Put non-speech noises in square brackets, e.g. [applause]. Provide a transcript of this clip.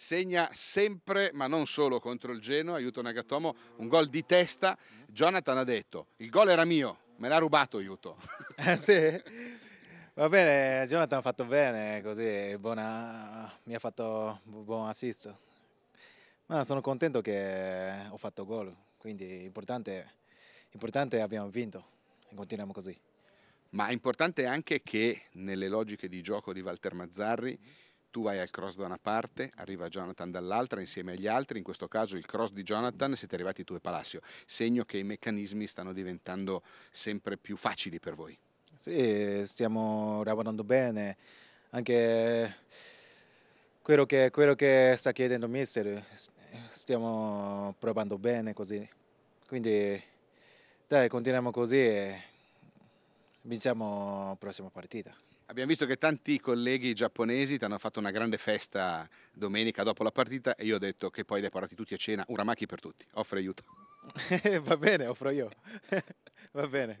segna sempre, ma non solo contro il Genoa, aiuto Nagatomo, un gol di testa. Mhm. Jonathan ha detto, il gol era mio, me l'ha rubato aiuto. [laughs] Eh sì? Va bene, Jonathan ha fatto bene, così buona, mi ha fatto buon assist. Ma sono contento che ho fatto gol, quindi importante, importante abbiamo vinto e continuiamo così. Ma è importante anche che nelle logiche di gioco di Walter Mazzarri mhm tu vai al cross da una parte, arriva Jonathan dall'altra insieme agli altri, in questo caso il cross di Jonathan siete arrivati tu e Palacio, segno che i meccanismi stanno diventando sempre più facili per voi. Sì, stiamo lavorando bene, anche quello che, quello che sta chiedendo mister, stiamo provando bene così, quindi dai continuiamo così e vinciamo la prossima partita. Abbiamo visto che tanti colleghi giapponesi ti hanno fatto una grande festa domenica dopo la partita e io ho detto che poi li hai parati tutti a cena, un uramaki per tutti, offre aiuto. [laughs] Va bene, offro io. [laughs] Va bene.